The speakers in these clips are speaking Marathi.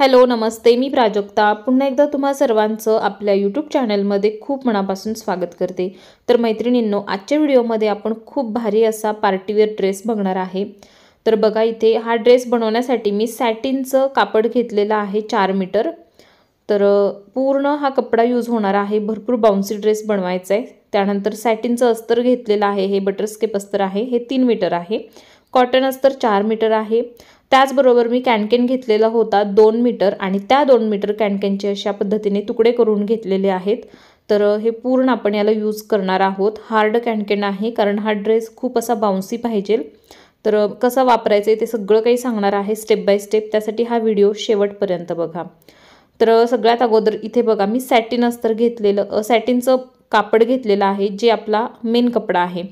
हॅलो नमस्ते मी प्राजक्ता पुन्हा एकदा तुम्हा सर्वांचं आपल्या यूट्यूब चॅनलमध्ये खूप मनापासून स्वागत करते तर मैत्रिणींनो आजच्या व्हिडिओमध्ये आपण खूप भारी असा पार्टीवेअर ड्रेस बघणार आहे तर बघा इथे हा ड्रेस बनवण्यासाठी मी सॅटिनचं कापड घेतलेलं आहे चार मीटर तर पूर्ण हा कपडा यूज होणार आहे भरपूर बाउन्सी ड्रेस बनवायचा आहे त्यानंतर सॅटिनचं अस्तर घेतलेलं आहे हे बटरस्केप अस्तर आहे हे तीन मीटर आहे कॉटन अस्तर चार मीटर आहे त्याचबरोबर मी कॅनकेन घेतलेला होता दोन मीटर आणि त्या दोन मीटर कॅनकेनचे अशा पद्धतीने तुकडे करून घेतलेले आहेत तर हे पूर्ण आपण याला यूज करणार आहोत हार्ड कॅनकेन आहे कारण हा ड्रेस खूप असा बाउन्सी पाहिजे तर कसा वापरायचं आहे ते सगळं काही सांगणार आहे स्टेप बाय स्टेप त्यासाठी हा व्हिडिओ शेवटपर्यंत बघा तर सगळ्यात अगोदर इथे बघा मी सॅटिन अस्तर घेतलेलं सॅटिनचं कापड घेतलेलं आहे जे आपला मेन कपडा आहे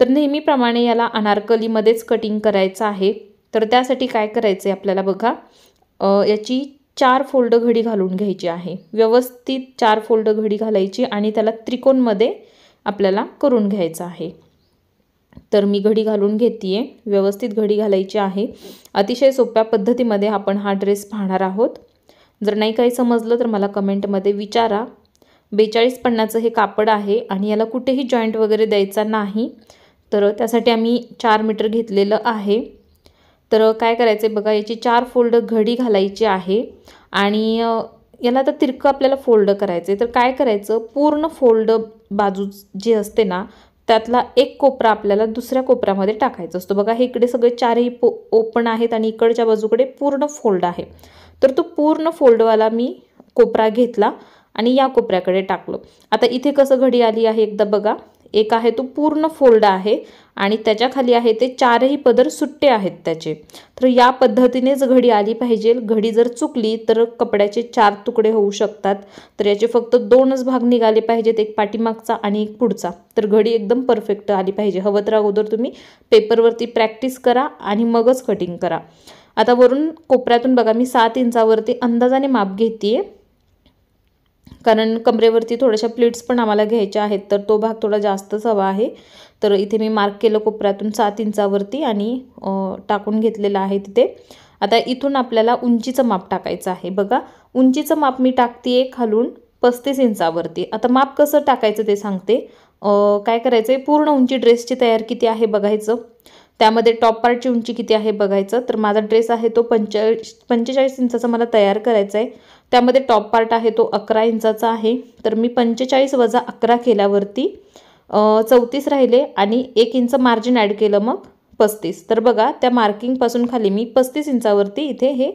तर नेहमीप्रमाणे याला अनारकलीमध्येच कटिंग करायचं आहे तर त्यासाठी काय करायचं आहे आपल्याला बघा याची चार फोल्ड घडी घालून घ्यायची आहे व्यवस्थित चार फोल्ड घडी घालायची आणि त्याला त्रिकोणमध्ये आपल्याला करून घ्यायचं आहे तर मी घडी घालून घेते आहे व्यवस्थित घडी घालायची आहे अतिशय सोप्या पद्धतीमध्ये आपण हा ड्रेस पाहणार आहोत जर नाही काही समजलं तर मला कमेंटमध्ये विचारा बेचाळीस पन्नाचं हे कापड आहे आणि याला कुठेही जॉईंट वगैरे द्यायचा नाही तर त्यासाठी आम्ही चार मीटर घेतलेलं आहे तर काय करायचं बघा याची चार फोल्ड घडी घालायची आहे आणि याला तर तिरकं आपल्याला फोल्ड करायचं आहे तर काय करायचं पूर्ण फोल्ड बाजू जी असते ना त्यातला एक कोपरा आपल्याला दुसऱ्या कोपऱ्यामध्ये टाकायचा असतो बघा हे इकडे सगळे चारही पो ओपन आहेत आणि इकडच्या बाजूकडे पूर्ण फोल्ड आहे तर तो पूर्ण फोल्डवाला मी कोपरा घेतला आणि या कोपऱ्याकडे टाकलो आता इथे कसं घडी आली आहे एकदा बघा एक आहे तो पूर्ण फोल्ड आहे आणि त्याच्याखाली आहे ते चारही पदर सुट्टे आहेत त्याचे तर या पद्धतीनेच घडी आली पाहिजे घडी जर चुकली तर कपड्याचे चार तुकडे होऊ शकतात तर याचे फक्त दोनच भाग निघाले पाहिजेत एक पाठीमागचा आणि एक पुढचा तर घडी एकदम परफेक्ट आली पाहिजे हवं तर अगोदर तुम्ही पेपरवरती प्रॅक्टिस करा आणि मगच कटिंग करा आता वरून कोपऱ्यातून बघा मी सात इंचावरती अंदाजाने माप घेते कारण कमरेवरती थोड्याशा प्लेट्स पण आम्हाला घ्यायच्या आहेत तर तो भाग थोडा जास्तच हवा आहे तर इथे मी मार्क केलं कोपऱ्यातून सात इंचावरती आणि टाकून घेतलेलं आहे तिथे आता इथून आपल्याला उंचीचं माप टाकायचं आहे बघा उंचीचं माप मी टाकते खालून पस्तीस इंचावरती आता माप कसं टाकायचं ते सांगते काय करायचं आहे पूर्ण उंची ड्रेसची तयार किती आहे बघायचं त्यामध्ये टॉप पार्टची उंची किती आहे बघायचं तर माझा ड्रेस आहे तो पंचे पंचेचाळीस इंचाचा मला तयार करायचा आहे त्यामध्ये टॉप पार्ट आहे तो अकरा इंचाचा आहे तर मी पंचेचाळीस वजा अकरा केल्यावरती चौतीस राहिले आणि एक इंच मार्जिन ॲड केलं मग पस्तीस तर बघा त्या मार्किंगपासून खाली मी पस्तीस इंचावरती इथे हे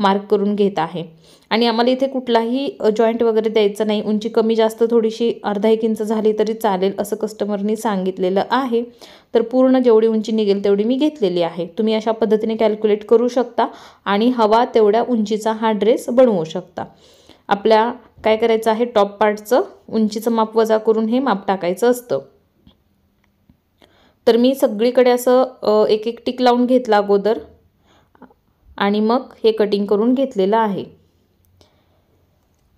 मार्क करून घेत आहे आणि आम्हाला इथे कुठलाही जॉईंट वगैरे द्यायचं नाही उंची कमी जास्त थोडीशी अर्धा एक इंच झाली तरी चालेल असं कस्टमरनी सांगितलेलं आहे तर पूर्ण जेवढी उंची निघेल तेवढी मी घेतलेली आहे तुम्ही अशा पद्धतीने कॅल्क्युलेट करू शकता आणि हवा तेवढ्या उंचीचा हा ड्रेस बनवू शकता आपल्या काय करायचं आहे टॉप पार्टचं उंचीचं माप वजा करून हे माप टाकायचं असतं तर मी सगळीकडे असं एक एक टिक लावून घेतला अगोदर आणि मग हे कटिंग करून घेतलेलं आहे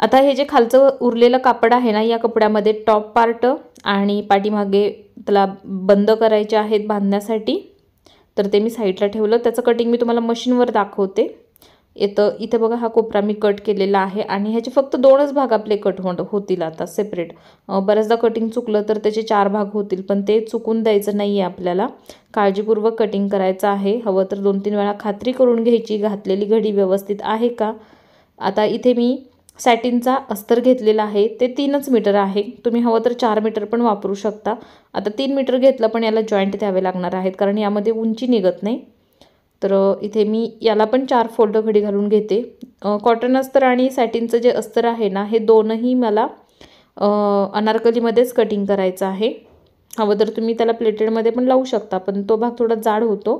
आता हे जे खालचं उरलेलं कापड आहे ना या कपड्यामध्ये टॉप पार्ट आणि पाठीमागे त्याला बंद करायचे आहेत बांधण्यासाठी तर ते मी साईडला ठेवलं त्याचं कटिंग मी तुम्हाला मशीनवर दाखवते येतं इथे बघा हा कोपरा मी कट केलेला आहे आणि ह्याचे फक्त दोनच भाग आपले कट होतील आता सेपरेट बऱ्याचदा कटिंग चुकलं तर त्याचे चार भाग होतील पण ते चुकून द्यायचं नाही आहे आपल्याला काळजीपूर्वक कटिंग करायचं आहे हवं तर दोन तीन वेळा खात्री करून घ्यायची घातलेली घडी व्यवस्थित आहे का आता इथे मी सॅटिनचा अस्तर घेतलेला आहे ते तीनच मीटर आहे तुम्ही हवं तर चार मीटर पण वापरू शकता आता तीन मीटर घेतलं पण याला जॉईंट द्यावे लागणार आहेत कारण यामध्ये उंची निघत नाही तर इथे मी याला पण चार फोल्ड घडी घालून घेते कॉटन अस्तर आणि सॅटिनचं जे अस्तर आहे ना हे दोनही मला अनारकलीमध्येच कटिंग करायचं आहे हवं तर तुम्ही त्याला प्लेटेडमध्ये पण लावू शकता पण तो भाग थोडा जाड होतो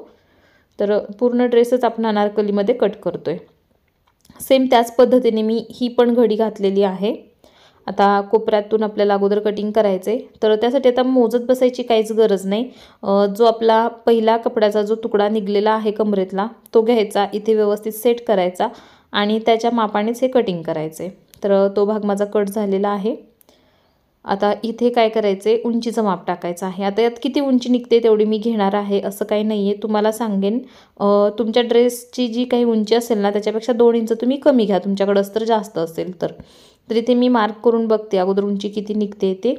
तर पूर्ण ड्रेसच आपण अनारकलीमध्ये कट करतो आहे सेम त्याच पद्धतीने मी ही पण घडी घातलेली आहे आता कोपऱ्यातून आपल्याला अगोदर कटिंग करायचं आहे तर त्यासाठी आता मोजत बसायची काहीच गरज नाही जो आपला पहिला कपड्याचा जो तुकडा निघलेला आहे कमरेतला तो घ्यायचा इथे व्यवस्थित सेट करायचा आणि त्याच्या मापानेच हे कटिंग करायचे तर तो भाग माझा कट झालेला आहे आता इथे काय करायचं आहे उंचीचं माप टाकायचं आहे आता यात किती उंची निघते तेवढी मी घेणार आहे असं काही नाही आहे तुम्हाला सांगेन तुमच्या ड्रेसची जी काही उंची असेल ना त्याच्यापेक्षा दोन इंच तुम्ही कमी घ्या तुमच्याकडं अस्तर जास्त असेल तर तर इथे मी मार्क करून बघते अगोदर उंची किती निघते ते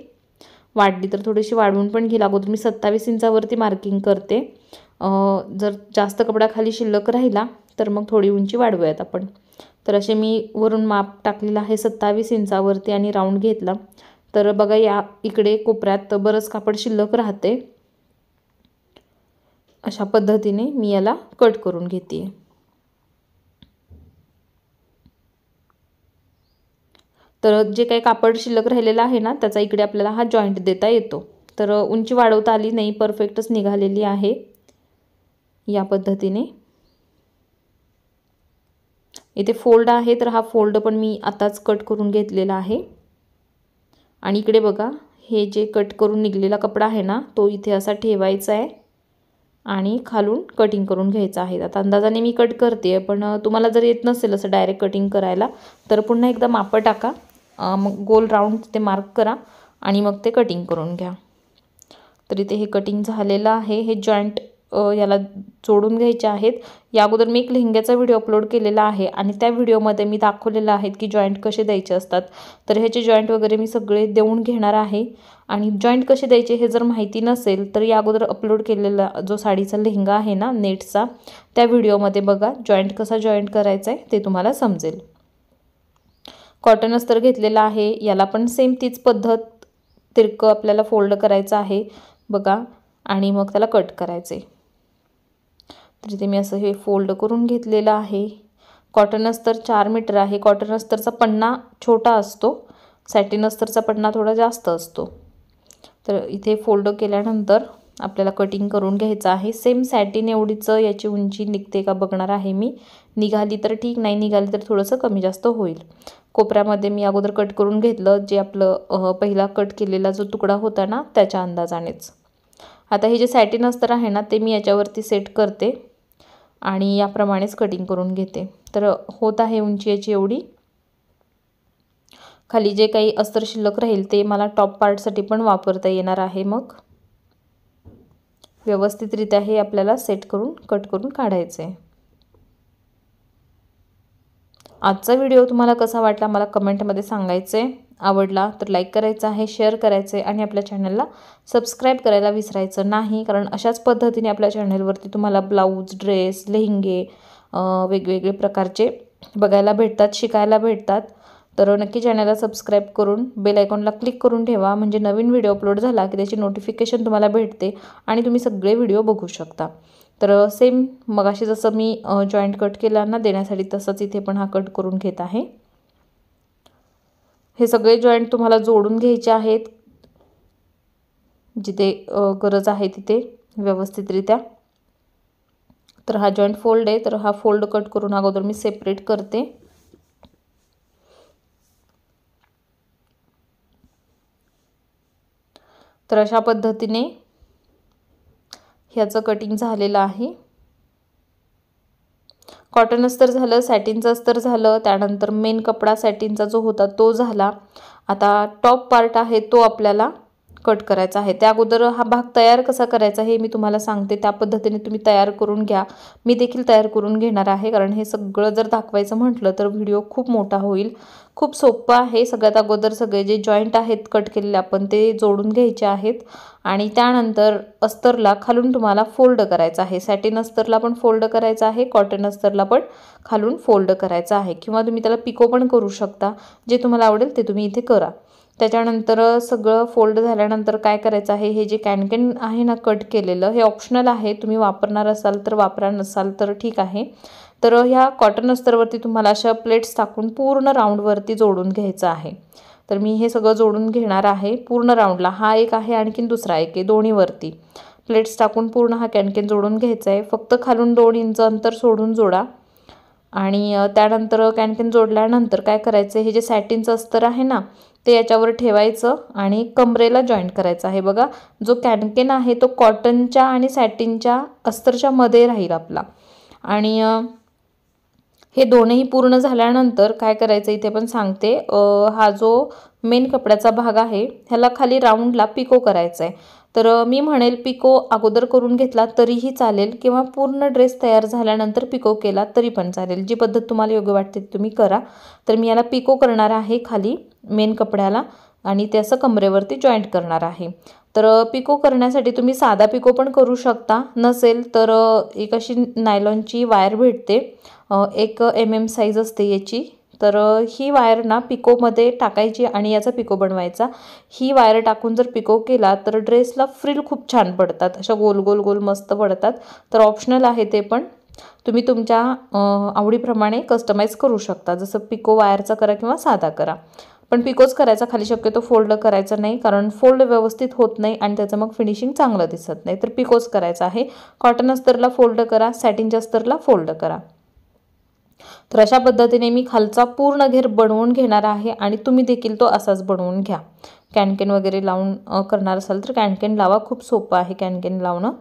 वाढली तर थोडीशी वाढवून पण घेईल अगोदर मी सत्तावीस इंचावरती मार्किंग करते जर जास्त कपडा खाली शिल्लक राहिला तर मग थोडी उंची वाढवूयात आपण तर असे मी वरून माप टाकलेलं आहे सत्तावीस इंचावरती आणि राऊंड घेतला तर बघा या इकडे कोपऱ्यात बरंच कापड शिल्लक राहते अशा पद्धतीने मी याला कट करून घेते तर जे काही कापड शिल्लक राहिलेलं आहे ना त्याचा इकडे आपल्याला हा जॉईंट देता येतो तर उंची वाढवता आली नाही परफेक्टच निघालेली आहे या पद्धतीने इथे फोल्ड आहे तर हा फोल्ड पण मी आताच कट करून घेतलेला आहे आणि इकडे बघा हे जे कट करून निघलेला कपडा आहे ना तो इथे असा ठेवायचा आहे आणि खालून कटिंग करून घ्यायचा आहे आता अंदाजाने मी कट करते पण तुम्हाला जर येत नसेल असं डायरेक्ट कटिंग करायला तर पुन्हा एकदा मापं टाका मग गोल राऊंड ते मार्क करा आणि मग ते कटिंग करून घ्या तर इथे हे कटिंग झालेलं आहे हे जॉईंट याला जोडून घ्यायचे आहेत या अगोदर मी एक लेहंग्याचा व्हिडिओ अपलोड केलेला आहे आणि त्या व्हिडिओमध्ये मी दाखवलेलं आहे की जॉईंट कसे द्यायचे असतात तर ह्याचे जॉईंट वगैरे मी सगळे देऊन घेणार आहे आणि जॉईंट कसे द्यायचे हे जर माहिती नसेल तर या अगोदर अपलोड केलेला जो साडीचा लेहंगा आहे ना नेटचा त्या व्हिडिओमध्ये बघा जॉईंट कसा जॉईंट करायचा आहे ते तुम्हाला समजेल कॉटन अस्तर घेतलेलं आहे याला पण सेम तीच पद्धत तिरकं आपल्याला फोल्ड करायचं आहे बघा आणि मग त्याला कट करायचे तर इथे मी असं हे फोल्ड करून घेतलेलं आहे कॉटन अस्तर चार मीटर आहे कॉटन अस्तरचा पन्ना छोटा असतो सॅटिन अस्तरचा पन्ना थोडा जास्त असतो तर इथे फोल्ड केल्यानंतर आपल्याला कटिंग करून घ्यायचं आहे सेम सॅटिन एवढीचं याची उंची निघते का बघणार आहे मी निघाली तर ठीक नाही निघाली तर थोडंसं कमी जास्त होईल कोपऱ्यामध्ये मी अगोदर कट करून घेतलं जे आपलं पहिला कट केलेला जो तुकडा होता ना त्याच्या अंदाजानेच आता हे जे सॅटिन अस्तर आहे ना ते मी याच्यावरती सेट करते आणि याप्रमाणेच कटिंग करून घेते तर होत आहे उंची याची एवढी खाली जे काही अस्तर शिल्लक राहील ते मला टॉप पार्टसाठी पण वापरता येणार आहे मग व्यवस्थितरित्या हे आपल्याला सेट करून कट करून काढायचं आहे आजचा व्हिडिओ तुम्हाला कसा वाटला मला कमेंटमध्ये आहे आवडला तर लाईक करायचं आहे शेअर आहे आणि आपल्या चॅनलला सबस्क्राईब करायला विसरायचं नाही कारण अशाच पद्धतीने आपल्या चॅनलवरती तुम्हाला ब्लाऊज ड्रेस लेहंगे वेगवेगळे प्रकारचे बघायला भेटतात शिकायला भेटतात तर नक्की चॅनलला सबस्क्राईब करून बेल आयकॉनला क्लिक करून ठेवा म्हणजे नवीन व्हिडिओ अपलोड झाला की त्याची नोटिफिकेशन तुम्हाला भेटते आणि तुम्ही सगळे व्हिडिओ बघू शकता तर सेम मगाशी जसं मी जॉईंट कट केला ना देण्यासाठी तसंच इथे पण हा कट करून घेत आहे हे सगळे जॉईंट तुम्हाला जोडून घ्यायचे आहेत जिथे गरज आहे तिथे व्यवस्थितरित्या तर हा जॉईंट फोल्ड आहे तर हा फोल्ड कट करून अगोदर मी सेपरेट करते तर अशा पद्धतीने ह्याचं कटिंग झालेलं आहे कॉटनच तर झालं सॅटिनचं तर झालं त्यानंतर मेन कपडा सॅटिनचा जो होता तो झाला आता टॉप पार्ट आहे तो आपल्याला कट करायचा आहे त्या अगोदर हा भाग तयार कसा करायचा हे मी तुम्हाला सांगते त्या पद्धतीने तुम्ही तयार करून घ्या मी देखील तयार करून घेणार आहे कारण हे सगळं जर दाखवायचं म्हटलं तर व्हिडिओ खूप मोठा होईल खूप सोपं आहे सगळ्यात अगोदर सगळे जे जॉईंट आहेत कट केलेले आपण ते जोडून घ्यायचे आहेत आणि त्यानंतर अस्तरला खालून तुम्हाला फोल्ड करायचं आहे सॅटिन अस्तरला पण फोल्ड करायचं आहे कॉटन अस्तरला पण खालून फोल्ड करायचं आहे किंवा तुम्ही त्याला पिको पण करू शकता जे तुम्हाला आवडेल ते तुम्ही इथे करा त्याच्यानंतर सगळं फोल्ड झाल्यानंतर काय करायचं आहे हे जे कॅनकॅन आहे ना कट केलेलं हे ऑप्शनल आहे तुम्ही वापरणार असाल तर वापरा नसाल तर ठीक आहे तर ह्या कॉटन अस्तरवरती तुम्हाला अशा प्लेट्स टाकून पूर्ण राऊंडवरती जोडून घ्यायचं आहे तर मी हे सगळं जोडून घेणार आहे पूर्ण राऊंडला हा एक आहे आणखीन दुसरा एक आहे दोन्हीवरती प्लेट्स टाकून पूर्ण हा कॅनकेन जोडून घ्यायचा आहे फक्त खालून दोन इंच अंतर सोडून जोडा आणि त्यानंतर कॅनकेन जोडल्यानंतर काय करायचं हे जे सॅटिनचं अस्तर आहे ना ते याच्यावर ठेवायचं आणि कमरेला जॉईंट करायचं आहे बघा जो कॅनकेन आहे तो कॉटनच्या आणि सॅटिनच्या अस्तरच्या मध्ये राहील आपला आणि हे दोनही पूर्ण झाल्यानंतर काय करायचं इथे पण सांगते हा जो मेन कपड्याचा भाग आहे ह्याला खाली राऊंडला पिको करायचा आहे तर मी म्हणेल पिको अगोदर करून घेतला तरीही चालेल किंवा पूर्ण ड्रेस तयार झाल्यानंतर पिको केला तरी पण चालेल जी पद्धत तुम्हाला योग्य वाटते तुम्ही करा तर मी याला पिको करणार आहे खाली मेन कपड्याला आणि ते असं कमरेवरती जॉईंट करणार आहे तर पिको करण्यासाठी तुम्ही साधा पिको पण करू शकता नसेल तर एक अशी नायलॉनची वायर भेटते एक एम एम साईज असते याची तर ही वायर ना पिकोमध्ये टाकायची आणि याचा पिको बनवायचा ही वायर टाकून जर पिको केला तर ड्रेसला फ्रिल खूप छान पडतात अशा गोल गोल गोल मस्त पडतात तर ऑप्शनल आहे ते पण तुम्ही तुमच्या आवडीप्रमाणे कस्टमाइज करू शकता जसं पिको वायरचा करा किंवा साधा करा पण पिकोच करायचा खाली शक्यतो फोल्ड करायचा नाही कारण फोल्ड व्यवस्थित होत नाही आणि त्याचं मग फिनिशिंग चांगलं दिसत नाही तर पिकोच करायचा आहे कॉटन अस्तरला फोल्ड करा सॅटिनच्या अस्तरला फोल्ड करा तर अशा पद्धतीने मी खालचा पूर्ण घेर बनवून घेणार आहे आणि तुम्ही देखील तो असाच बनवून घ्या कॅनकेन वगैरे लावून करणार असाल तर कॅनकेन लावा खूप सोपं आहे कॅनकेन लावणं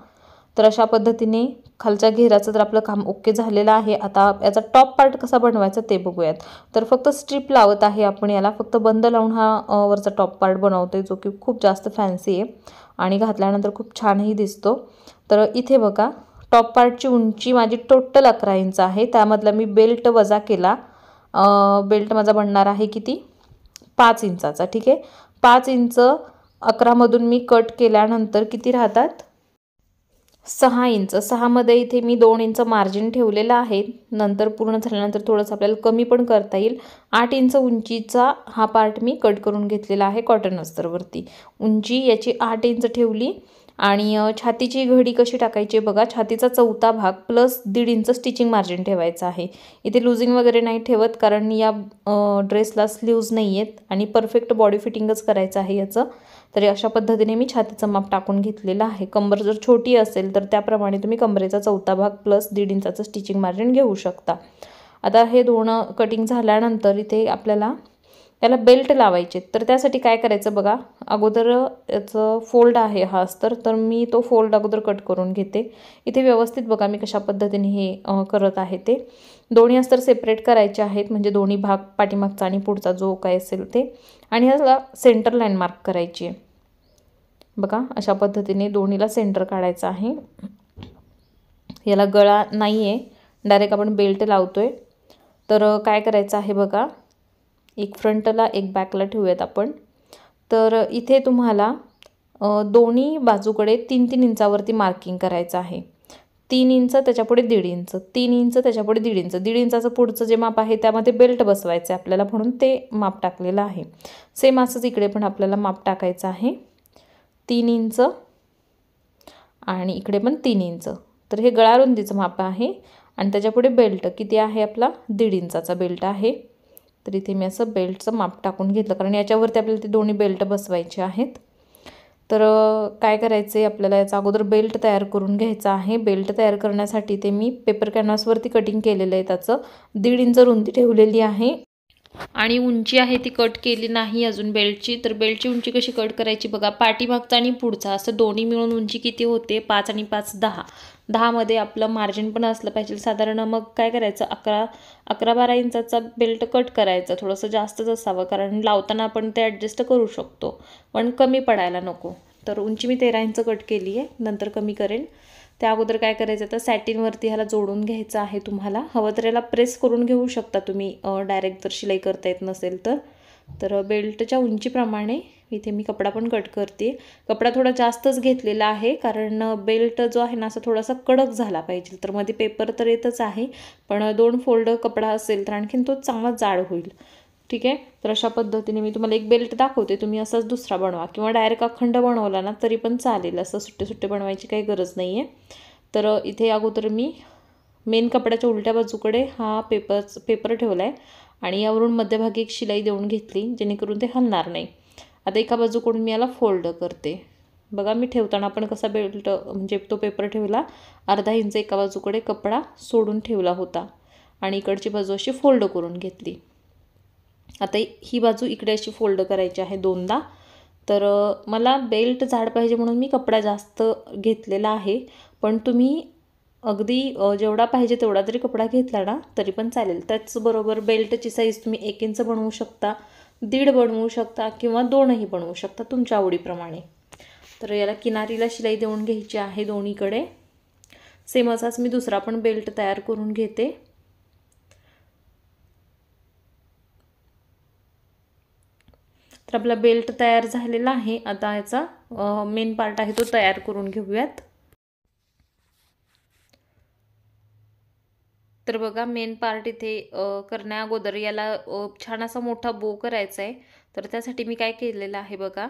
तर अशा पद्धतीने खालच्या घेराचं तर आपलं काम ओके झालेलं आहे आता याचा टॉप पार्ट कसा बनवायचा ते बघूयात तर फक्त स्ट्रीप लावत आहे आपण याला फक्त बंद लावून हा वरचा टॉप पार्ट बनवतो जो की खूप जास्त फॅन्सी आहे आणि घातल्यानंतर खूप छानही दिसतो तर इथे बघा टॉप पार्टची उंची माझी टोटल अकरा इंच आहे त्यामधला मी बेल्ट वजा केला बेल्ट माझा बनणार आहे किती पाच इंचाचा ठीक आहे पाच इंच अकरामधून मी कट केल्यानंतर किती राहतात सहा इंच सहामध्ये इथे मी दोन इंच मार्जिन ठेवलेलं आहे नंतर पूर्ण झाल्यानंतर थोडंसं आपल्याला कमी पण करता येईल आठ इंच उंचीचा हा पार्ट मी कट करून घेतलेला आहे कॉटन अस्तरवरती उंची याची आठ इंच ठेवली आणि छातीची घडी कशी टाकायची बघा छातीचा चौथा भाग प्लस दीड इंच स्टिचिंग मार्जिन ठेवायचं आहे इथे लूजिंग वगैरे नाही ठेवत कारण या ड्रेसला स्लीव्ज नाही आहेत आणि परफेक्ट बॉडी फिटिंगच करायचं आहे याचं तर अशा पद्धतीने मी छातीचं माप टाकून घेतलेलं आहे कंबर जर छोटी असेल तर त्याप्रमाणे तुम्ही कंबरेचा चौथा भाग प्लस दीड इंचाचं स्टिचिंग मार्जिन घेऊ शकता आता हे दोन कटिंग झाल्यानंतर इथे आपल्याला याला बेल्ट लावायचे तर त्यासाठी काय करायचं बघा अगोदर याचं फोल्ड आहे हा अस्तर तर मी तो फोल्ड अगोदर कट करून घेते इथे व्यवस्थित बघा मी कशा पद्धतीने हे करत आहे ते दोन्ही अस्तर सेपरेट करायचे आहेत म्हणजे दोन्ही भाग पाठीमागचा आणि पुढचा जो काय असेल ते आणि ह्याला सेंटर लाईन मार्क करायची आहे बघा अशा पद्धतीने दोन्हीला सेंटर काढायचं आहे याला गळा नाही आहे डायरेक्ट आपण बेल्ट लावतो आहे तर काय करायचं आहे बघा एक फ्रंटला एक बॅकला ठेवूयात आपण तर इथे तुम्हाला दोन्ही बाजूकडे तीन तीन इंचावरती मार्किंग करायचं आहे तीन इंच त्याच्यापुढे दीड इंच तीन इंच त्याच्यापुढे दीड इंच दीड इंचाचं पुढचं जे माप आहे त्यामध्ये बेल्ट बसवायचं आहे आपल्याला म्हणून ते माप टाकलेलं आहे सेम असंच इकडे पण आपल्याला माप टाकायचं आहे तीन इंच आणि इकडे पण तीन इंच तर हे गळारुंदीचं माप आहे आणि त्याच्यापुढे बेल्ट किती आहे आपला दीड इंचाचा बेल्ट आहे तर इथे मी असं बेल्टचं माप टाकून घेतलं कारण याच्यावरती आपल्याला ते दोन्ही बेल्ट बसवायचे आहेत तर काय करायचं आहे आपल्याला याचा अगोदर बेल्ट तयार करून घ्यायचा आहे बेल्ट तयार करण्यासाठी ते मी पेपर कॅनव्हासवरती कटिंग केलेलं आहे त्याचं दीड इंच रुंदी ठेवलेली आहे आणि उंची आहे ती कट केली नाही अजून बेल्टची तर बेल्टची उंची कशी कट करायची बघा पाठीमागचा आणि पुढचा असं दोन्ही मिळून उंची किती होते पाच आणि पाच दहा दहामध्ये आपलं मार्जिन पण असलं पाहिजे साधारण मग काय करायचं अकरा अकरा बारा इंचाचा बेल्ट कट करायचा थोडंसं जास्तच असावं कारण लावताना आपण ते ॲडजस्ट करू शकतो पण कमी पडायला नको तर उंची मी तेरा इंच कट केली आहे नंतर कमी करेन त्या अगोदर काय करायचं तर सॅटिनवरती ह्याला जोडून घ्यायचं आहे तुम्हाला हवं तर याला प्रेस करून घेऊ शकता तुम्ही डायरेक्ट जर शिलाई करता येत नसेल तर तर बेल्टच्या उंचीप्रमाणे इथे मी कपडा पण कट करते कपडा थोडा जास्तच घेतलेला आहे कारण बेल्ट जो आहे ना असा थोडासा कडक झाला पाहिजे तर मध्ये पेपर तर येतच आहे पण दोन फोल्ड कपडा असेल तर आणखीन तो चांगला जाड होईल ठीक आहे तर अशा पद्धतीने मी तुम्हाला एक बेल्ट दाखवते तुम्ही असाच दुसरा बनवा किंवा डायरेक्ट अखंड बनवला ना तरी पण चालेल असं सुट्टे सुट्टे बनवायची काही गरज नाही आहे तर इथे अगोदर मी मेन कपड्याच्या उलट्या बाजूकडे हा पेपर पेपर ठेवला आहे आणि यावरून मध्यभागी एक शिलाई देऊन घेतली जेणेकरून ते हलणार नाही आता एका बाजूकडून मी याला फोल्ड करते बघा मी ठेवताना आपण कसा बेल्ट म्हणजे तो पेपर ठेवला अर्धा इंच एका बाजूकडे कपडा सोडून ठेवला होता आणि इकडची बाजू अशी फोल्ड करून घेतली आता ही बाजू इकडे अशी फोल्ड करायची आहे दोनदा तर मला बेल्ट झाड पाहिजे म्हणून मी कपडा जास्त घेतलेला आहे पण तुम्ही अगदी जेवढा पाहिजे तेवढा तरी कपडा घेतला ना तरी पण चालेल त्याचबरोबर बेल्टची साईज तुम्ही एक इंच बनवू शकता दीड बनवू शकता किंवा दोनही बनवू शकता तुमच्या आवडीप्रमाणे तर याला किनारीला शिलाई देऊन घ्यायची आहे दोन्हीकडे सेम असाच मी दुसरा पण बेल्ट तयार करून घेते तर आपला बेल्ट तयार झालेला आहे आता याचा मेन पार्ट आहे तो तयार करून घेऊयात तर बघा मेन पार्ट इथे करण्या अगोदर याला छान असा मोठा बो करायचा आहे तर त्यासाठी मी काय केलेलं आहे बघा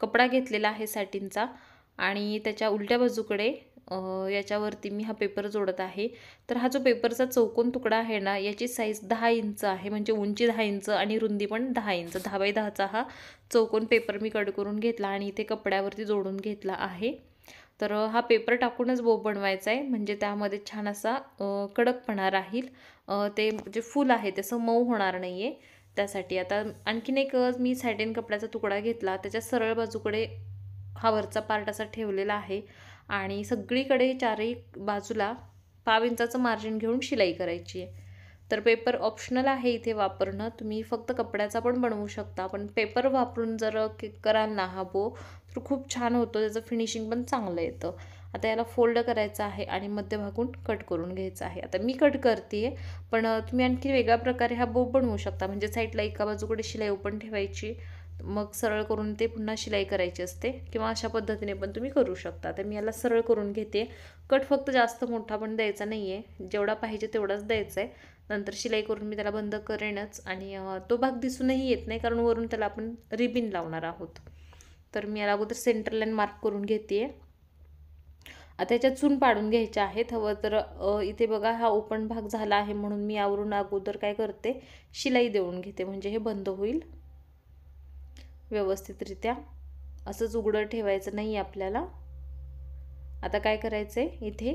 कपडा घेतलेला आहे सॅटिनचा आणि त्याच्या उलट्या बाजूकडे याच्यावरती मी हा पेपर जोडत आहे तर हा जो पेपरचा चौकोन तुकडा आहे ना याची साईज दहा इंच आहे म्हणजे उंची दहा इंच आणि रुंदी पण दहा इंच दहा बाय दहाचा हा चौकोन पेपर मी कट करून घेतला आणि इथे कपड्यावरती जोडून घेतला आहे तर हा पेपर टाकूनच बो बनवायचा आहे म्हणजे त्यामध्ये छान असा कडकपणा राहील ते जे फूल आहे तसं मऊ होणार नाही आहे त्यासाठी आता आणखीन एक मी सॅटेन कपड्याचा तुकडा घेतला त्याच्या सरळ बाजूकडे हा वरचा पार्ट असा ठेवलेला आहे आणि सगळीकडे चारही बाजूला पाव इंचाचं मार्जिन घेऊन शिलाई करायची आहे तर पेपर ऑप्शनल आहे इथे वापरणं तुम्ही फक्त कपड्याचा पण बनवू शकता पण पेपर वापरून जर कराल ना हा बो तर खूप छान होतो त्याचं फिनिशिंग पण चांगलं येतं आता याला फोल्ड करायचं आहे आणि मध्यभागून कट करून घ्यायचं आहे आता मी कट करते आहे पण तुम्ही आणखी वेगळ्या प्रकारे हा बो बनवू शकता म्हणजे साईडला एका बाजूकडे शिलाई ओपन ठेवायची मग सरळ करून ते पुन्हा शिलाई करायची असते किंवा अशा पद्धतीने पण तुम्ही करू शकता तर मी याला सरळ करून घेते कट फक्त जास्त मोठा पण द्यायचा नाही आहे जेवढा पाहिजे तेवढाच द्यायचा आहे नंतर शिलाई करून मी त्याला बंद करेनच आणि तो भाग दिसूनही येत नाही कारण वरून त्याला आपण रिबिन लावणार आहोत तर मी याला अगोदर सेंटर लाईन मार्क करून घेते आता याच्यात चून पाडून घ्यायच्या आहेत हवं तर इथे बघा हा ओपन भाग झाला आहे म्हणून मी यावरून अगोदर काय करते शिलाई देऊन घेते म्हणजे हे बंद होईल व्यवस्थितरित्या असंच उघडं ठेवायचं नाही आपल्याला आता काय करायचं आहे इथे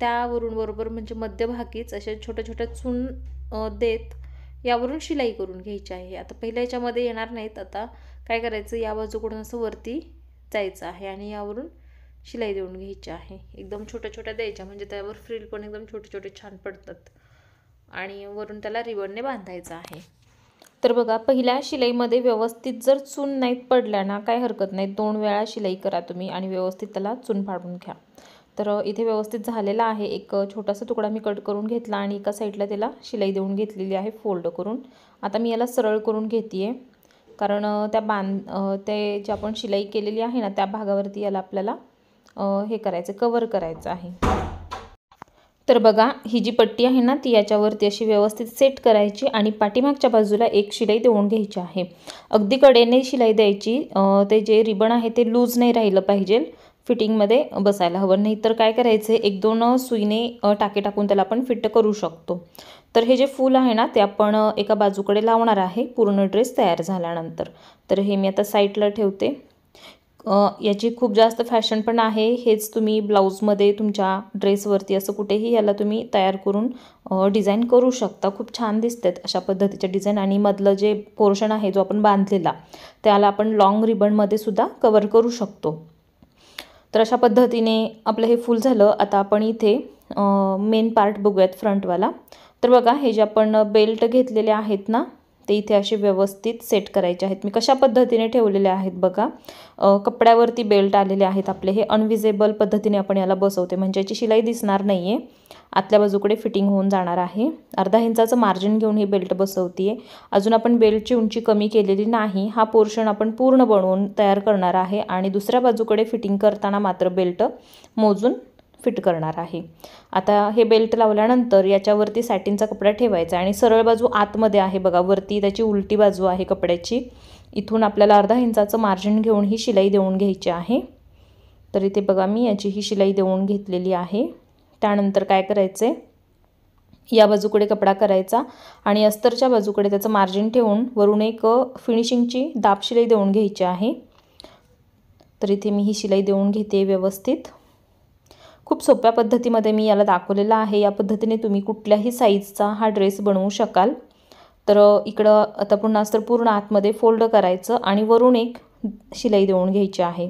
त्यावरून बरोबर म्हणजे मध्यभागीच असे छोट्या छोट्या चून देत यावरून शिलाई करून घ्यायची आहे आता पहिल्या याच्यामध्ये येणार नाहीत आता काय करायचं या बाजूकडून असं वरती जायचं आहे आणि यावरून शिलाई देऊन घ्यायची आहे एकदम छोट्या छोट्या द्यायच्या म्हणजे त्यावर फ्रील पण एकदम छोटे छोटे छान पडतात आणि वरून त्याला रिबनने बांधायचं आहे तर बघा पहिल्या शिलाईमध्ये व्यवस्थित जर चून नाहीत पडल्या ना काय हरकत नाही दोन वेळा शिलाई करा तुम्ही आणि व्यवस्थित त्याला चून पाडून घ्या तर इथे व्यवस्थित झालेला आहे एक छोटासा तुकडा मी कट करून घेतला आणि एका साईडला त्याला शिलाई देऊन घेतलेली आहे फोल्ड करून आता मी याला सरळ करून घेते कारण त्या बांध ते जे आपण शिलाई केलेली आहे ना त्या भागावरती याला आपल्याला हे करायचं कवर करायचं आहे तर बघा ही जी पट्टी आहे ना ती याच्यावरती अशी व्यवस्थित सेट करायची आणि पाठीमागच्या बाजूला एक शिलाई देऊन घ्यायची आहे अगदी कडेने शिलाई द्यायची ते जे रिबन आहे ते लूज नाही राहिलं पाहिजे फिटिंगमध्ये बसायला हवं नाही तर काय करायचं एक दोन सुईने टाके टाकून त्याला आपण फिट करू शकतो तर हे जे फूल आहे ना ते आपण एका बाजूकडे लावणार आहे पूर्ण ड्रेस तयार झाल्यानंतर तर हे मी आता साईडला ठेवते याची खूप जास्त फॅशन पण आहे हेच तुम्ही ब्लाऊजमध्ये तुमच्या ड्रेसवरती असं कुठेही याला तुम्ही तयार करून डिझाईन करू शकता खूप छान दिसतात अशा पद्धतीचे डिझाईन आणि मधलं जे पोर्शन आहे जो आपण बांधलेला त्याला आपण लाँग रिबनमध्ये सुद्धा कवर करू शकतो तर अशा पद्धतीने आपलं हे फुल झालं आता आपण इथे मेन पार्ट बघूयात फ्रंटवाला तर बघा हे जे आपण बेल्ट घेतलेले आहेत ना ते इथे असे व्यवस्थित सेट करायचे आहेत मी कशा पद्धतीने ठेवलेले आहेत बघा कपड्यावरती बेल्ट आलेले आहेत आपले हे अनविजेबल पद्धतीने आपण याला बसवते म्हणजे याची शिलाई दिसणार नाही आहे आतल्या बाजूकडे फिटिंग होऊन जाणार आहे अर्धा इंचाचं मार्जिन घेऊन हे बेल्ट बसवती आहे अजून आपण बेल्टची उंची कमी केलेली नाही हा पोर्शन आपण पूर्ण बनवून तयार करणार आहे आणि दुसऱ्या बाजूकडे फिटिंग करताना मात्र बेल्ट मोजून फिट करणार आहे आता हे बेल्ट लावल्यानंतर याच्यावरती सॅटिनचा कपडा ठेवायचा आणि सरळ बाजू आतमध्ये आहे बघा वरती त्याची उलटी बाजू आहे कपड्याची इथून आपल्याला अर्धा इंचाचं मार्जिन घेऊन ही शिलाई देऊन घ्यायची आहे तर इथे बघा मी याची ही शिलाई देऊन घेतलेली आहे त्यानंतर काय करायचं आहे या बाजूकडे कपडा करायचा आणि अस्तरच्या बाजूकडे त्याचं मार्जिन ठेवून वरून एक फिनिशिंगची दाब शिलाई देऊन घ्यायची आहे तर इथे मी ही शिलाई देऊन घेते व्यवस्थित खूप सोप्या पद्धतीमध्ये मी याला दाखवलेलं आहे या पद्धतीने तुम्ही कुठल्याही साईजचा हा ड्रेस बनवू शकाल तर इकडं आता पुन्हा तर पूर्ण आतमध्ये फोल्ड करायचं आणि वरून एक शिलाई देऊन घ्यायची आहे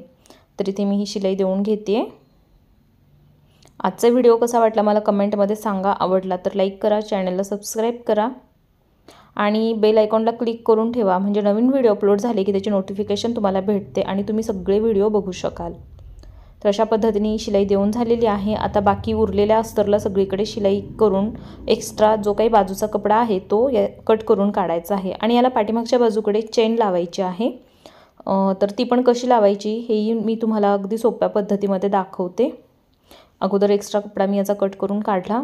तर इथे मी ही शिलाई देऊन घेते आजचा व्हिडिओ कसा वाटला मला कमेंटमध्ये सांगा आवडला तर लाईक करा चॅनलला सबस्क्राईब करा आणि बेल आयकॉनला क्लिक करून ठेवा म्हणजे नवीन व्हिडिओ अपलोड झाले की त्याची नोटिफिकेशन तुम्हाला भेटते आणि तुम्ही सगळे व्हिडिओ बघू शकाल तर अशा पद्धतीने शिलाई देऊन झालेली आहे आता बाकी उरलेल्या अस्तरला सगळीकडे शिलाई करून एक्स्ट्रा जो काही बाजूचा कपडा आहे तो कट करून काढायचा आहे आणि याला पाठीमागच्या बाजूकडे चेन लावायची आहे तर ती पण कशी लावायची हेही मी तुम्हाला अगदी सोप्या पद्धतीमध्ये दाखवते अगोदर एक्स्ट्रा कपडा मी याचा कट करून काढला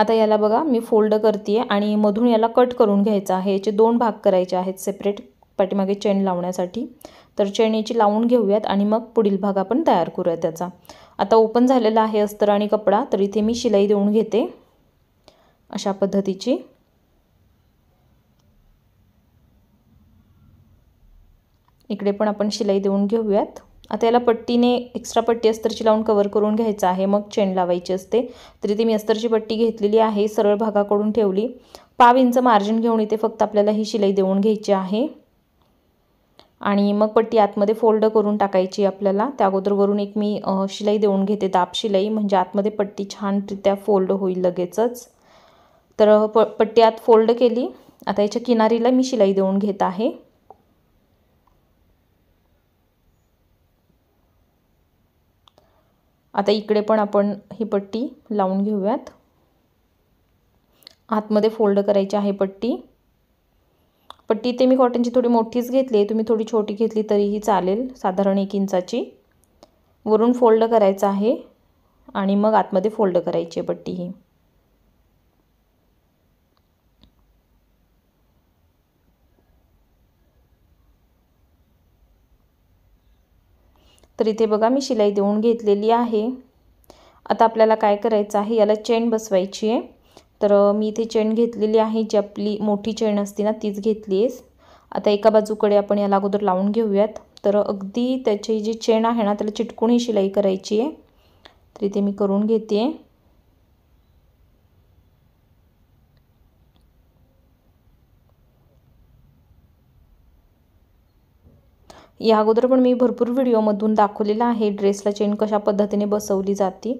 आता याला बघा मी फोल्ड करते आणि मधून याला कट करून घ्यायचा आहे याचे दोन भाग करायचे आहेत सेपरेट पाठीमागे चेन लावण्यासाठी तर चेन याची लावून घेऊयात आणि मग पुढील भाग आपण तयार करूया त्याचा आता ओपन झालेला आहे अस्तर आणि कपडा तर इथे मी शिलाई देऊन घेते अशा पद्धतीची इकडे पण आपण शिलाई देऊन घेऊयात आता याला पट्टीने एक्स्ट्रा पट्टी अस्तरची लावून कवर करून घ्यायचं आहे मग चेन लावायची असते तर इथे मी अस्तरची पट्टी घेतलेली आहे सरळ भागाकडून ठेवली पाव इंच मार्जिन घेऊन इथे फक्त आपल्याला ही शिलाई देऊन घ्यायची आहे आणि मग पट्टी आतमध्ये फोल्ड करून टाकायची आपल्याला त्या अगोदरवरून एक मी शिलाई देऊन घेते दाब शिलाई म्हणजे आतमध्ये पट्टी छानरित्या फोल्ड होईल लगेचच तर प पट्टी आत फोल्ड केली आता याच्या किनारीला मी शिलाई देऊन घेत आहे आता इकडे पण आपण ही पट्टी लावून घेऊयात आतमध्ये फोल्ड करायची आहे पट्टी पट्टी ते मी कॉटनची थोडी मोठीच घेतली आहे तुम्ही थोडी छोटी घेतली तरीही चालेल साधारण एक इंचाची वरून फोल्ड करायचं आहे आणि मग आतमध्ये फोल्ड करायची आहे पट्टी ही तर इथे बघा मी शिलाई देऊन घेतलेली आहे आता आपल्याला काय करायचं आहे याला चेन बसवायची आहे तर मी इथे चेन घेतलेली आहे जी आपली मोठी चेन असते ना तीच घेतली आहेस आता एका बाजूकडे आपण याला अगोदर लावून घेऊयात तर अगदी त्याची जी चेन आहे ना त्याला चिटकून ही शिलाई करायची आहे तर इथे मी करून घेते या अगोदर पण मी भरपूर व्हिडिओमधून दाखवलेला आहे ड्रेसला चेन कशा पद्धतीने बसवली जाते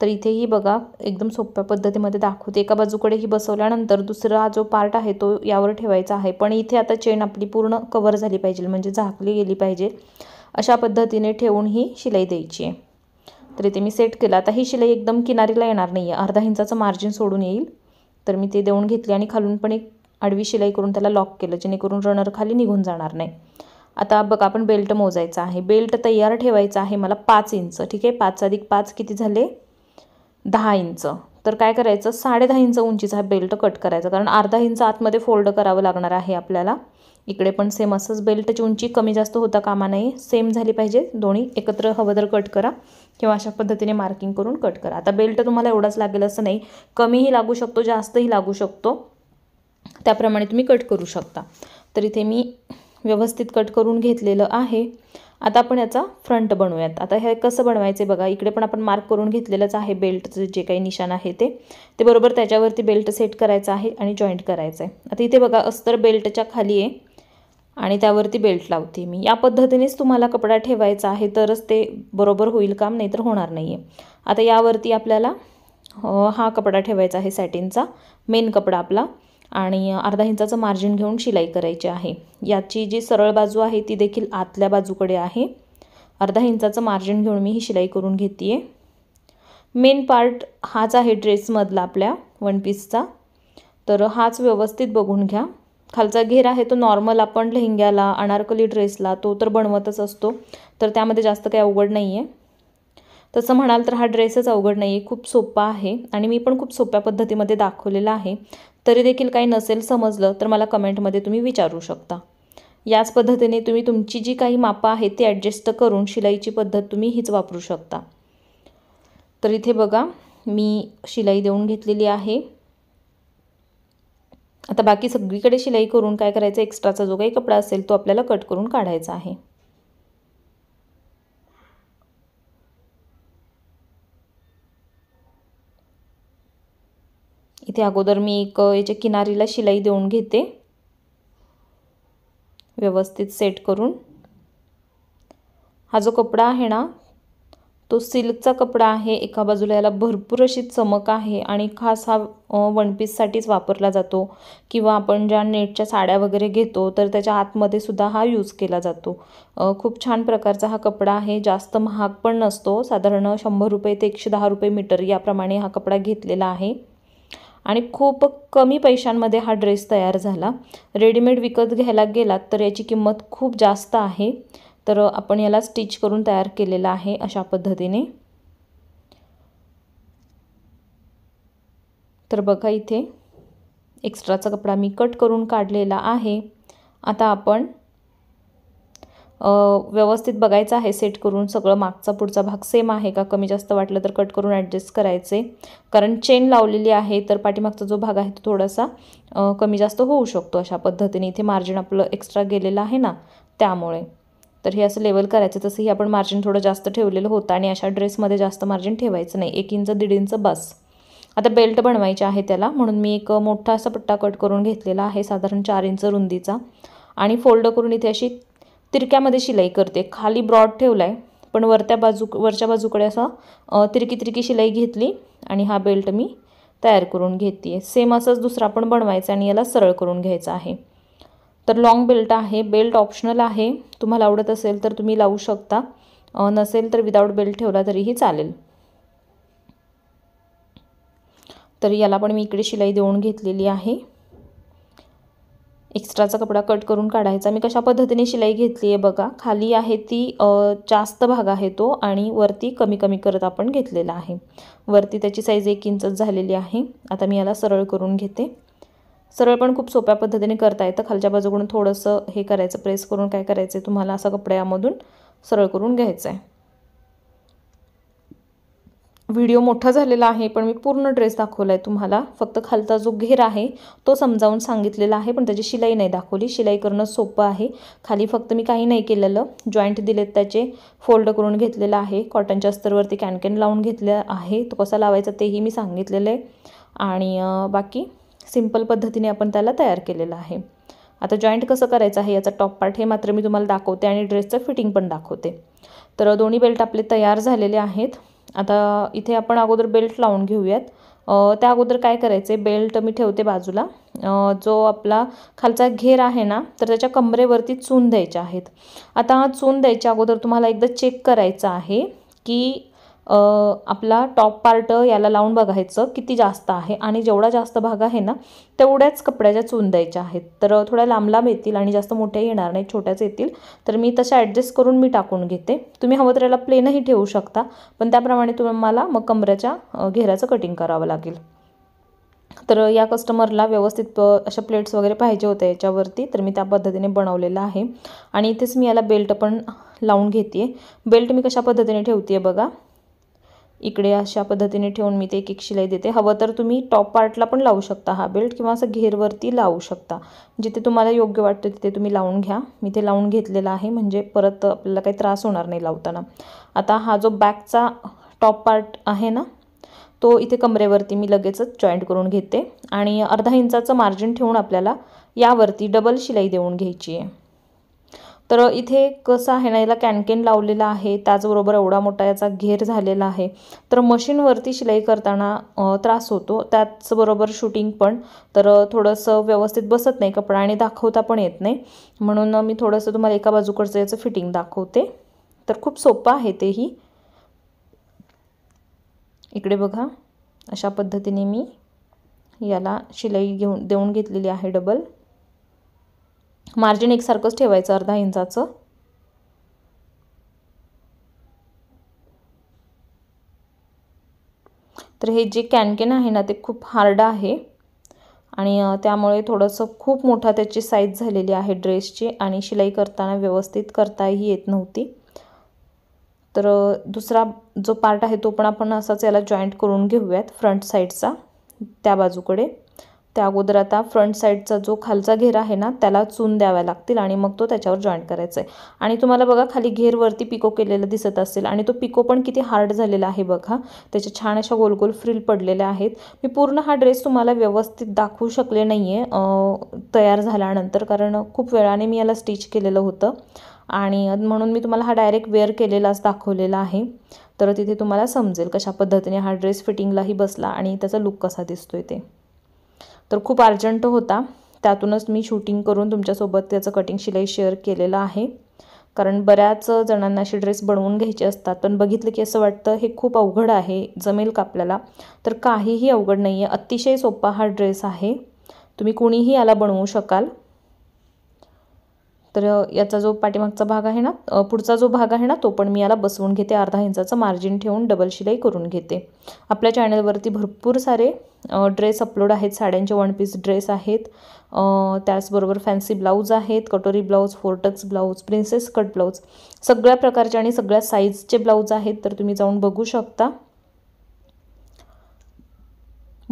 तर इथेही बघा एकदम सोप्या पद्धतीमध्ये दाखवते एका बाजूकडे ही बसवल्यानंतर दुसरा जो पार्ट आहे तो यावर ठेवायचा आहे पण इथे आता चेन आपली पूर्ण कवर झाली पाहिजे म्हणजे झाकली गेली पाहिजे अशा पद्धतीने ठेवून ही शिलाई द्यायची आहे तर इथे मी सेट केलं आता ही शिलाई एकदम किनारीला येणार नाही आहे अर्धा इंचाचं मार्जिन सोडून येईल तर मी ते देऊन घेतली आणि खालून पण एक आडवी शिलाई करून त्याला लॉक केलं जेणेकरून रनर खाली निघून जाणार नाही आता बघा आपण बेल्ट मोजायचा आहे बेल्ट तयार ठेवायचा आहे मला पाच इंच ठीक आहे पाच अधिक पाच किती झाले दहा इंच तर काय करायचं दहा इंच उंचीचा बेल्ट कट करायचा कारण अर्धा इंच आतमध्ये फोल्ड करावं लागणार आहे आपल्याला इकडे पण सेम असंच बेल्टची उंची कमी जास्त होता कामा नाही सेम झाली पाहिजे दोन्ही एकत्र हवं कट करा किंवा अशा पद्धतीने मार्किंग करून कट करा आता बेल्ट तुम्हाला एवढाच लागेल असं नाही कमीही लागू शकतो जास्तही लागू शकतो त्याप्रमाणे तुम्ही कट करू शकता तर इथे मी व्यवस्थित कट करून घेतलेलं आहे आता आपण याचा फ्रंट बनवूयात आता हे कसं बनवायचे बघा इकडे पण आपण मार्क करून घेतलेलंच आहे बेल्टचं जे काही निशाण आहे ते ते बरोबर त्याच्यावरती बेल्ट सेट करायचं आहे आणि जॉईंट करायचं आहे आता इथे बघा अस्तर बेल्टच्या खाली आहे आणि त्यावरती बेल्ट लावते मी या पद्धतीनेच तुम्हाला कपडा ठेवायचा आहे तरच ते बरोबर होईल काम तर होणार नाही आहे आता यावरती आपल्याला हा कपडा ठेवायचा आहे सॅटिनचा मेन कपडा आपला आणि अर्धा इंचाचं मार्जिन घेऊन शिलाई करायची आहे याची जी सरळ बाजू आहे ती देखील आतल्या बाजूकडे आहे अर्धा इंचाचं मार्जिन घेऊन मी ही शिलाई करून घेते आहे मेन पार्ट हाच आहे ड्रेसमधला आपल्या वन पीसचा तर हाच व्यवस्थित बघून घ्या खालचा घेर आहे तो नॉर्मल आपण लेहंग्याला अनारकली ड्रेसला तो तर बनवतच असतो तर त्यामध्ये जास्त काही अवघड नाही आहे तसं म्हणाल तर हा ड्रेसच अवघड नाही आहे खूप सोपा आहे आणि मी पण खूप सोप्या पद्धतीमध्ये दाखवलेला आहे तरी देखील काही नसेल समजलं तर मला कमेंटमध्ये तुम्ही विचारू शकता याच पद्धतीने तुम्ही तुमची जी काही मापं आहेत ती ॲडजस्ट करून शिलाईची पद्धत तुम्ही हीच वापरू शकता तर इथे बघा मी शिलाई देऊन घेतलेली आहे आता बाकी सगळीकडे शिलाई करून काय करायचं एक्स्ट्राचा जो काही कपडा असेल तो आपल्याला कट करून काढायचा आहे इथे अगोदर मी एक याच्या किनारीला शिलाई देऊन घेते व्यवस्थित सेट करून हा जो कपडा आहे ना तो सिल्कचा कपडा आहे एका बाजूला याला भरपूर अशी चमक आहे आणि खास हा वन पीससाठीच वापरला जातो किंवा आपण ज्या नेटच्या साड्या वगैरे घेतो तर त्याच्या आतमध्ये सुद्धा हा यूज केला जातो खूप छान प्रकारचा हा कपडा आहे जास्त महाग पण नसतो साधारण शंभर रुपये ते एकशे दहा रुपये मीटर याप्रमाणे हा कपडा घेतलेला आहे आणि खूप कमी पैशांमध्ये हा ड्रेस तयार झाला रेडीमेड विकत घ्यायला गेलात तर याची किंमत खूप जास्त आहे तर आपण याला स्टिच करून तयार केलेला आहे अशा पद्धतीने तर बघा इथे एक्स्ट्राचा कपडा मी कट करून काढलेला आहे आता आपण व्यवस्थित बघायचं आहे सेट करून सगळं मागचा पुढचा भाग सेम आहे का कमी जास्त वाटलं तर कट करून ॲडजस्ट करायचे कारण चेन लावलेली आहे तर पाठीमागचा जो भाग आहे तो थोडासा कमी जास्त होऊ शकतो अशा पद्धतीने इथे मार्जिन आपलं एक्स्ट्रा गेलेलं आहे ना त्यामुळे तर हे असं लेवल करायचं तसंही आपण मार्जिन थोडं जास्त ठेवलेलं होतं आणि अशा ड्रेसमध्ये जास्त मार्जिन ठेवायचं नाही एक इंच दीड इंच बस आता बेल्ट बनवायचे आहे त्याला म्हणून मी एक मोठा असा पट्टा कट करून घेतलेला आहे साधारण चार इंच रुंदीचा आणि फोल्ड करून इथे अशी तिरक्यामध्ये शिलाई करते खाली ब्रॉड ठेवला आहे पण वरत्या बाजू वरच्या बाजूकडे असं तिरकी तिरकी शिलाई घेतली आणि हा बेल्ट मी तयार करून घेते आहे सेम असंच दुसरा पण बनवायचा आणि याला सरळ करून घ्यायचा आहे तर लॉंग बेल्ट आहे बेल्ट ऑप्शनल आहे तुम्हाला आवडत असेल तर तुम्ही लावू शकता नसेल तर विदाऊट बेल्ट ठेवला तरीही चालेल तर याला पण मी इकडे शिलाई देऊन घेतलेली आहे एक्स्ट्राचा कपडा कट करून काढायचा मी कशा पद्धतीने शिलाई घेतली आहे बघा खाली आहे ती जास्त भाग आहे तो आणि वरती कमी कमी करत आपण घेतलेला आहे वरती त्याची साईज एक इंचच झालेली आहे आता मी याला सरळ करून घेते सरळ पण खूप सोप्या पद्धतीने करता येतं खालच्या बाजूकडून थोडंसं हे करायचं प्रेस करून काय करायचं आहे तुम्हाला असा कपड्यामधून सरळ करून घ्यायचं आहे व्हिडिओ मोठा झालेला आहे पण मी पूर्ण ड्रेस दाखवला आहे तुम्हाला फक्त खालचा जो घेर आहे तो समजावून सांगितलेला आहे पण त्याची शिलाई नाही दाखवली शिलाई करणं सोपं आहे खाली फक्त मी काही नाही केलेलं जॉईंट दिलेत त्याचे फोल्ड करून घेतलेलं आहे कॉटनच्या अस्तरवरती कॅनकॅन लावून घेतलं आहे तो कसा लावायचा तेही मी सांगितलेलं आहे आणि बाकी सिंपल पद्धतीने आपण त्याला तयार केलेलं आहे आता जॉईंट कसं करायचं आहे याचा टॉप पार्ट हे मात्र मी तुम्हाला दाखवते आणि ड्रेसचं फिटिंग पण दाखवते तर दोन्ही बेल्ट आपले तयार झालेले आहेत आता इथे आपण अगोदर बेल्ट लावून घेऊयात त्या अगोदर काय करायचं आहे बेल्ट मी ठेवते बाजूला जो आपला खालचा घेर आहे ना तर त्याच्या कमरेवरती चून द्यायच्या आहेत आता चून द्यायच्या अगोदर तुम्हाला एकदा चेक करायचं आहे की आपला टॉप पार्ट याला लावून बघायचं किती जास्त आहे आणि जेवढा जास्त भाग आहे ना तेवढ्याच कपड्याच्या चुन द्यायच्या आहेत तर थोड्या लांब लांब येतील आणि जास्त मोठ्या येणार नाही छोट्याच येतील तर मी तशा ॲडजस्ट करून मी टाकून घेते तुम्ही हवं तर याला प्लेनही ठेवू शकता पण त्याप्रमाणे तुम्हाला मग कमऱ्याच्या घेऱ्याचं कटिंग करावं लागेल तर या कस्टमरला व्यवस्थित प अशा प्लेट्स वगैरे पाहिजे होत्या याच्यावरती तर मी त्या पद्धतीने बनवलेलं आहे आणि इथेच मी याला बेल्ट पण लावून घेते बेल्ट मी कशा पद्धतीने ठेवते आहे बघा इकडे अशा पद्धतीने ठेवून मी ते एक एक शिलाई देते हवं तर तुम्ही टॉप पार्टला पण लावू शकता हा बेल्ट किंवा असं घेरवरती लावू शकता जिथे तुम्हाला योग्य वाटतं तिथे तुम्ही लावून घ्या मी ते लावून घेतलेलं आहे म्हणजे परत आपल्याला काही त्रास होणार नाही लावताना आता हा जो बॅकचा टॉप पार्ट आहे ना तो इथे कमरेवरती मी लगेचच जॉईंट करून घेते आणि अर्धा इंचाचं मार्जिन ठेवून आपल्याला यावरती डबल शिलाई देऊन घ्यायची आहे तर इथे कसं आहे ना याला कॅनकेन लावलेला आहे त्याचबरोबर एवढा मोठा याचा घेर झालेला आहे तर मशीनवरती शिलाई करताना त्रास होतो त्याचबरोबर शूटिंग पण तर थोडंसं व्यवस्थित बसत नाही कपडा आणि दाखवता पण येत नाही म्हणून मी थोडंसं तुम्हाला एका बाजूकडचं याचं फिटिंग दाखवते तर खूप सोपं आहे तेही इकडे बघा अशा पद्धतीने मी याला शिलाई घेऊन देऊन घेतलेली आहे डबल मार्जिन एकसारखंच ठेवायचं अर्धा इंचाचं तर हे जे कॅनकेन आहे ना ते खूप हार्ड आहे आणि त्यामुळे थोडंसं खूप मोठा त्याची साईज झालेली आहे ड्रेसची आणि शिलाई करताना व्यवस्थित करताही येत नव्हती तर दुसरा जो पार्ट आहे तो पण आपण असाच याला जॉईंट करून घेऊयात फ्रंट साईडचा त्या बाजूकडे त्या अगोदर आता फ्रंट साईडचा जो खालचा घेर आहे ना त्याला चून द्याव्या लागतील आणि मग तो त्याच्यावर जॉईंट करायचा आहे आणि तुम्हाला बघा खाली घेरवरती पिको केलेलं दिसत असेल आणि तो पिको पण किती हार्ड झालेला आहे बघा त्याच्या छान अशा गोल गोल फ्रिल पडलेल्या आहेत मी पूर्ण हा ड्रेस तुम्हाला व्यवस्थित दाखवू शकले नाही आहे तयार झाल्यानंतर कारण खूप वेळाने मी याला स्टिच केलेलं होतं आणि म्हणून मी तुम्हाला हा डायरेक्ट वेअर केलेलाच दाखवलेला आहे तर तिथे तुम्हाला समजेल कशा पद्धतीने हा ड्रेस फिटिंगलाही बसला आणि त्याचा लुक कसा दिसतोय ते तर खूप अर्जंट होता त्यातूनच मी शूटिंग करून तुमच्यासोबत त्याचं कटिंग शिलाई शेअर केलेलं आहे कारण बऱ्याच जणांना असे ड्रेस बनवून घ्यायचे असतात पण बघितलं की असं वाटतं हे खूप अवघड आहे जमेल का आपल्याला तर काहीही अवघड नाही आहे अतिशय सोपा हा ड्रेस आहे तुम्ही कुणीही याला बनवू शकाल तर याचा जो पाठीमागचा भाग आहे ना पुढचा जो भाग आहे ना तो पण मी याला बसवून घेते अर्धा इंचाचं मार्जिन ठेवून डबल शिलाई करून घेते आपल्या चॅनलवरती भरपूर सारे ड्रेस अपलोड आहेत साड्यांचे वन पीस ड्रेस आहेत त्याचबरोबर फॅन्सी ब्लाऊज आहेत कटोरी ब्लाऊज फोरटक्स ब्लाऊज प्रिन्सेस कट ब्लाऊज सगळ्या प्रकारचे आणि सगळ्या साईजचे ब्लाऊज आहेत तर तुम्ही जाऊन बघू शकता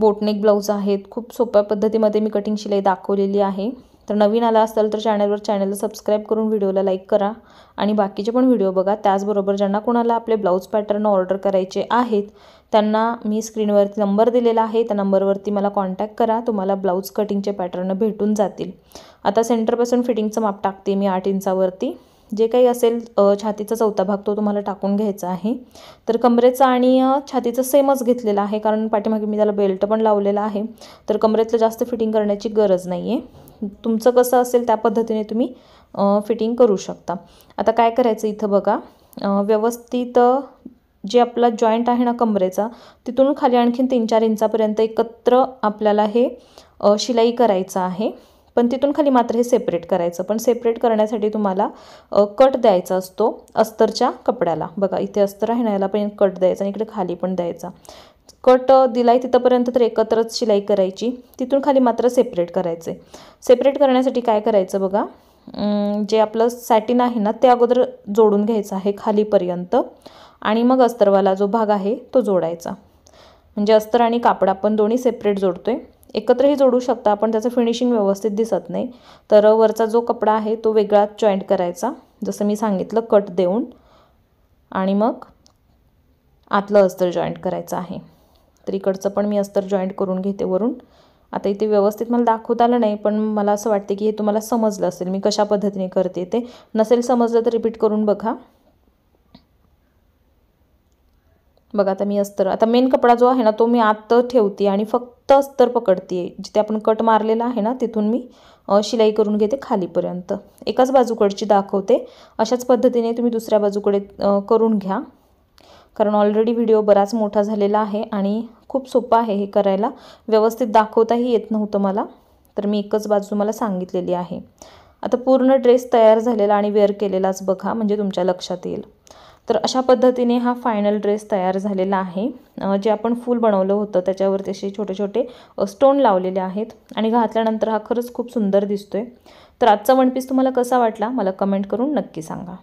बोटनेक ब्लाऊज आहेत खूप सोप्या पद्धतीमध्ये मी कटिंग शिलाई दाखवलेली आहे तर नवीन आला असाल तर चॅनलवर चॅनलला सबस्क्राईब करून व्हिडिओला लाईक करा आणि बाकीचे पण व्हिडिओ बघा त्याचबरोबर ज्यांना कोणाला आपले ब्लाऊज पॅटर्न ऑर्डर करायचे आहेत त्यांना मी स्क्रीनवरती नंबर दिलेला आहे त्या नंबरवरती मला कॉन्टॅक्ट करा तुम्हाला ब्लाऊज कटिंगचे पॅटर्न भेटून जातील आता सेंटरपासून फिटिंगचं माप टाकते मी आठ इंचावरती जे काही असेल छातीचा चौथा भाग तो तुम्हाला टाकून घ्यायचा आहे तर कमरेचा आणि छातीचा सेमच घेतलेला आहे कारण पाठीमागे मी त्याला बेल्ट पण लावलेला आहे तर कमरेतलं जास्त फिटिंग करण्याची गरज नाही आहे तुमचं कसं असेल त्या पद्धतीने तुम्ही फिटिंग करू शकता आता काय करायचं इथं बघा व्यवस्थित जे आपला जॉईंट आहे ना कमरेचा तिथून खाली आणखीन तीन चार इंचापर्यंत एकत्र आपल्याला हे शिलाई करायचं आहे पण तिथून खाली मात्र हे सेपरेट करायचं पण सेपरेट करण्यासाठी तुम्हाला कट द्यायचा असतो अस्तरच्या कपड्याला बघा इथे अस्तर आहे ना याला पण कट द्यायचा आणि इकडे खाली पण द्यायचा कट दिलाय तिथंपर्यंत तर एकत्रच शिलाई करायची तिथून खाली मात्र सेपरेट करायचे सेपरेट करण्यासाठी काय करायचं बघा जे आपलं सॅटिन आहे ना ते अगोदर जोडून घ्यायचं आहे खालीपर्यंत आणि मग अस्तरवाला जो भाग आहे तो जोडायचा म्हणजे अस्तर आणि कापड आपण दोन्ही सेपरेट जोडतो आहे एकत्रही जोडू शकता पण त्याचं फिनिशिंग व्यवस्थित दिसत नाही तर वरचा जो कपडा आहे तो वेगळाच जॉईंट करायचा जसं मी सांगितलं कट देऊन आणि मग आतलं अस्तर जॉईंट करायचं आहे तर इकडचं पण मी अस्तर जॉईंट करून घेते वरून आता इथे व्यवस्थित मला दाखवत आलं नाही पण मला असं वाटते की हे तुम्हाला समजलं असेल मी कशा पद्धतीने करते ते नसेल समजलं तर रिपीट करून बघा बघा आता मी अस्तर आता मेन कपडा जो आहे ना तो मी आत ठेवते आणि फक्त अस्तर पकडते जिथे आपण कट मारलेला आहे ना तिथून मी शिलाई करून घेते खालीपर्यंत एकाच बाजूकडची दाखवते अशाच पद्धतीने तुम्ही दुसऱ्या बाजूकडे करून घ्या कारण ऑलरेडी व्हिडिओ बराच मोठा झालेला आहे आणि खूप सोपा आहे हे करायला व्यवस्थित दाखवताही येत नव्हतं मला तर मी एकच बाजू मला सांगितलेली आहे आता पूर्ण ड्रेस तयार झालेला आणि वेअर केलेलाच बघा म्हणजे तुमच्या लक्षात येईल तर अशा पद्धतीने हा फायनल ड्रेस तयार झालेला आहे जे आपण फूल बनवलं होतं त्याच्यावरती असे छोटे छोटे स्टोन लावलेले आहेत आणि घातल्यानंतर हा खरंच खूप सुंदर दिसतोय तर आजचा वन पीस तुम्हाला कसा वाटला मला कमेंट करून नक्की सांगा